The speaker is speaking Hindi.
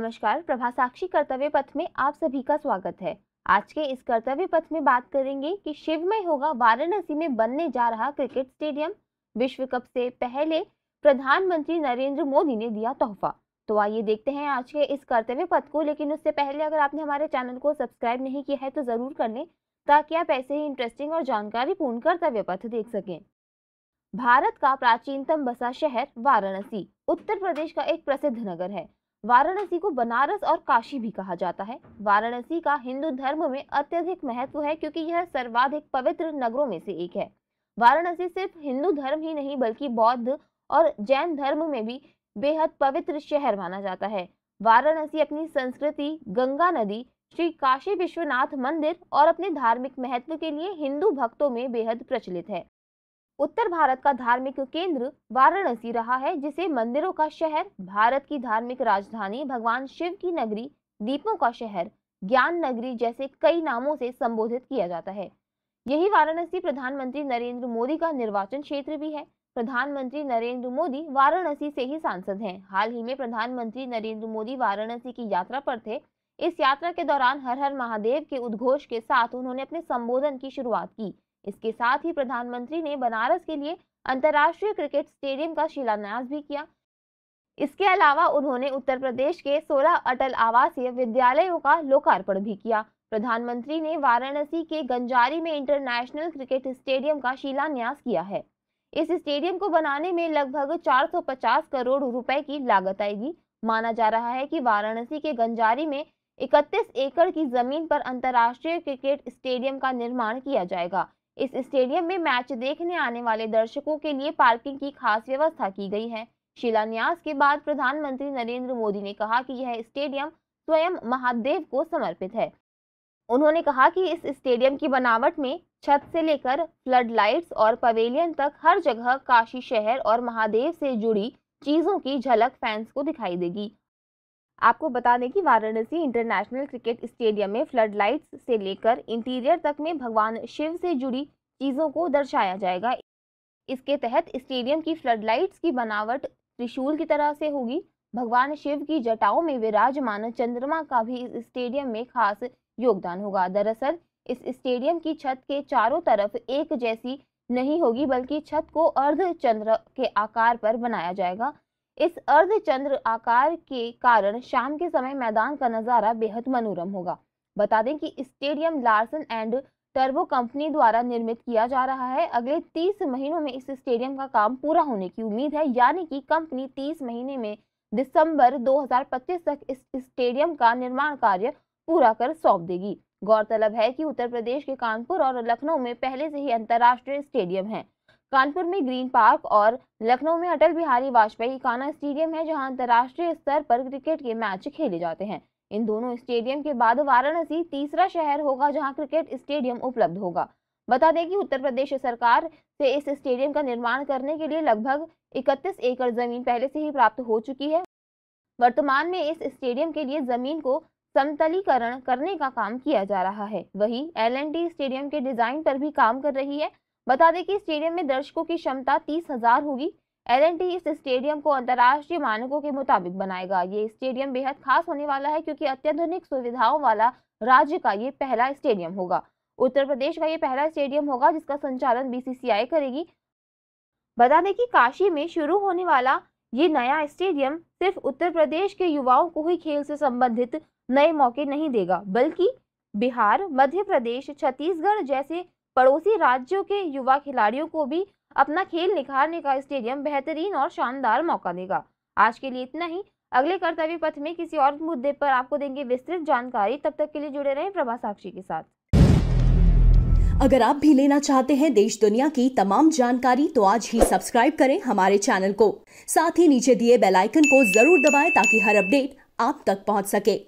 नमस्कार प्रभा साक्षी कर्तव्य पथ में आप सभी का स्वागत है आज के इस कर्तव्य पथ में बात करेंगे कि शिव में होगा वाराणसी में बनने जा रहा क्रिकेट स्टेडियम विश्व कप से पहले प्रधानमंत्री नरेंद्र मोदी ने दिया तोहफा तो आइए देखते हैं आज के इस कर्तव्य पथ को लेकिन उससे पहले अगर आपने हमारे चैनल को सब्सक्राइब नहीं किया है तो जरूर कर लें ताकि आप ऐसे ही इंटरेस्टिंग और जानकारी पूर्ण कर्तव्य पथ देख सकें भारत का प्राचीनतम बसा शहर वाराणसी उत्तर प्रदेश का एक प्रसिद्ध नगर है वाराणसी को बनारस और काशी भी कहा जाता है वाराणसी का हिंदू धर्म में अत्यधिक महत्व है क्योंकि यह सर्वाधिक पवित्र नगरों में से एक है वाराणसी सिर्फ हिंदू धर्म ही नहीं बल्कि बौद्ध और जैन धर्म में भी बेहद पवित्र शहर माना जाता है वाराणसी अपनी संस्कृति गंगा नदी श्री काशी विश्वनाथ मंदिर और अपने धार्मिक महत्व के लिए हिंदू भक्तों में बेहद प्रचलित है उत्तर भारत का धार्मिक केंद्र वाराणसी रहा है जिसे मंदिरों का शहर भारत की धार्मिक राजधानी भगवान शिव की नगरी दीपों का शहर ज्ञान नगरी जैसे कई नामों से संबोधित किया जाता है यही वाराणसी प्रधानमंत्री नरेंद्र मोदी का निर्वाचन क्षेत्र भी है प्रधानमंत्री नरेंद्र मोदी वाराणसी से ही सांसद हैं हाल ही में प्रधानमंत्री नरेंद्र मोदी वाराणसी की यात्रा पर थे इस यात्रा के दौरान हर हर महादेव के उद्घोष के साथ उन्होंने अपने संबोधन की शुरुआत की इसके साथ ही प्रधानमंत्री ने बनारस के लिए अंतर्राष्ट्रीय क्रिकेट स्टेडियम का शिलान्यास भी किया इसके अलावा उन्होंने उत्तर प्रदेश के 16 अटल आवासीय विद्यालयों का लोकार्पण भी किया प्रधानमंत्री ने वाराणसी के गंजारी में इंटरनेशनल क्रिकेट स्टेडियम का शिलान्यास किया है इस स्टेडियम को बनाने में लगभग 450 करोड़ रुपए की लागत आएगी माना जा रहा है कि वाराणसी के गंजारी में 31 एकड़ की जमीन पर अंतर्राष्ट्रीय क्रिकेट स्टेडियम का निर्माण किया जाएगा इस स्टेडियम में मैच देखने आने वाले दर्शकों के लिए पार्किंग की खास व्यवस्था की गई है शिलान्यास के बाद प्रधानमंत्री नरेंद्र मोदी ने कहा कि यह स्टेडियम स्वयं महादेव को समर्पित है उन्होंने कहा कि इस स्टेडियम की बनावट में छत से लेकर फ्लड लाइट्स और पवेलियन तक हर जगह काशी शहर और महादेव से जुड़ी चीजों की झलक फैंस को दिखाई देगी आपको बता दें कि वाराणसी इंटरनेशनल क्रिकेट स्टेडियम में फ्लड लाइट्स से लेकर इंटीरियर तक में भगवान शिव से जुड़ी चीज़ों को दर्शाया जाएगा इसके तहत स्टेडियम की फ्लड लाइट्स की बनावट त्रिशूल की तरह से होगी भगवान शिव की जटाओं में विराजमान चंद्रमा का भी इस स्टेडियम में खास योगदान होगा दरअसल इस स्टेडियम की छत के चारों तरफ एक जैसी नहीं होगी बल्कि छत को अर्ध चंद्र के आकार पर बनाया जाएगा इस अर्धचंद्र आकार के कारण शाम के समय मैदान का नजारा बेहद मनोरम होगा बता दें कि स्टेडियम लार्सन एंड टर्बो कंपनी द्वारा निर्मित किया जा रहा है अगले 30 महीनों में इस स्टेडियम का काम पूरा होने की उम्मीद है यानी कि कंपनी 30 महीने में दिसंबर 2025 तक इस स्टेडियम का निर्माण कार्य पूरा कर सौंप देगी गौरतलब है कि उत्तर प्रदेश के कानपुर और लखनऊ में पहले से ही अंतर्राष्ट्रीय स्टेडियम है कानपुर में ग्रीन पार्क और लखनऊ में अटल बिहारी वाजपेयी काना स्टेडियम है जहां अंतर्राष्ट्रीय स्तर पर क्रिकेट के मैच खेले जाते हैं इन दोनों स्टेडियम के बाद वाराणसी तीसरा शहर होगा जहां क्रिकेट स्टेडियम उपलब्ध होगा बता दें कि उत्तर प्रदेश सरकार से इस स्टेडियम का निर्माण करने के लिए लगभग इकतीस एकड़ जमीन पहले से ही प्राप्त हो चुकी है वर्तमान में इस स्टेडियम के लिए जमीन को समतलीकरण करने का काम किया जा रहा है वही एल स्टेडियम के डिजाइन पर भी काम कर रही है बता दें कि स्टेडियम में दर्शकों की क्षमता तीस हजार होगी एल इस स्टेडियम को अंतर्राष्ट्रीय मानकों के मुताबिक बनाएगा ये स्टेडियम बेहद खास होने वाला है क्योंकि अत्याधुनिक सुविधाओं वाला राज्य का ये पहला स्टेडियम होगा उत्तर प्रदेश का ये पहला स्टेडियम होगा जिसका संचालन बीसीसीआई करेगी बता दें कि काशी में शुरू होने वाला ये नया स्टेडियम सिर्फ उत्तर प्रदेश के युवाओं को ही खेल से संबंधित नए मौके नहीं देगा बल्कि बिहार मध्य प्रदेश छत्तीसगढ़ जैसे पड़ोसी राज्यों के युवा खिलाड़ियों को भी अपना खेल निखारने का स्टेडियम बेहतरीन और शानदार मौका देगा आज के लिए इतना ही अगले कर्तव्य पथ में किसी और मुद्दे पर आपको देंगे विस्तृत जानकारी तब तक के लिए जुड़े रहे प्रभा साक्षी के साथ अगर आप भी लेना चाहते हैं देश दुनिया की तमाम जानकारी तो आज ही सब्सक्राइब करें हमारे चैनल को साथ ही नीचे दिए बेल आइकन को जरूर दबाएं ताकि हर अपडेट आप तक पहुंच सके